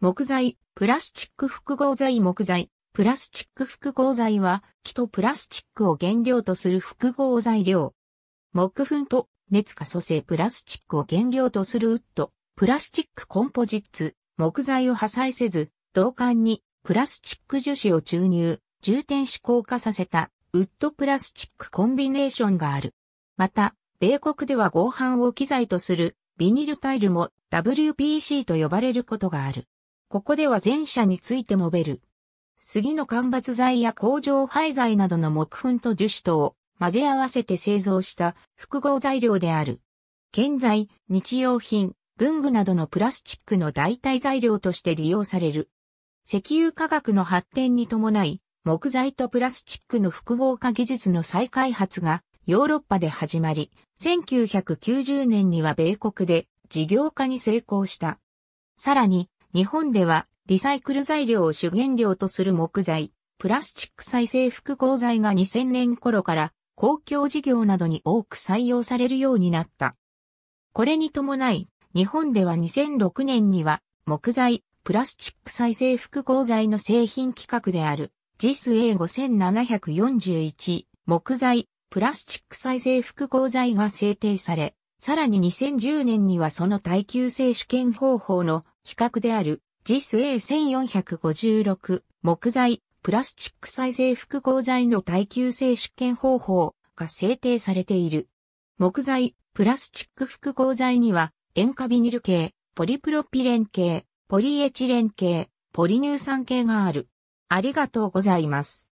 木材、プラスチック複合材木材、プラスチック複合材は、木とプラスチックを原料とする複合材料。木粉と熱化塑性プラスチックを原料とするウッド、プラスチックコンポジッツ、木材を破砕せず、銅管にプラスチック樹脂を注入、重点指向化させたウッドプラスチックコンビネーションがある。また、米国では合板を機材とするビニルタイルも WPC と呼ばれることがある。ここでは前者について述べる。杉の間伐材や工場廃材などの木粉と樹脂とを混ぜ合わせて製造した複合材料である。建材、日用品、文具などのプラスチックの代替材料として利用される。石油化学の発展に伴い、木材とプラスチックの複合化技術の再開発がヨーロッパで始まり、1990年には米国で事業化に成功した。さらに、日本ではリサイクル材料を主原料とする木材、プラスチック再生複合材が2000年頃から公共事業などに多く採用されるようになった。これに伴い、日本では2006年には木材、プラスチック再生複合材の製品規格である JISA5741 木材、プラスチック再生複合材が制定され、さらに2010年にはその耐久性試験方法の企画である JIS-A1456 木材プラスチック再生複合材の耐久性試験方法が制定されている。木材プラスチック複合材には塩化ビニル系、ポリプロピレン系、ポリエチレン系、ポリ乳酸系がある。ありがとうございます。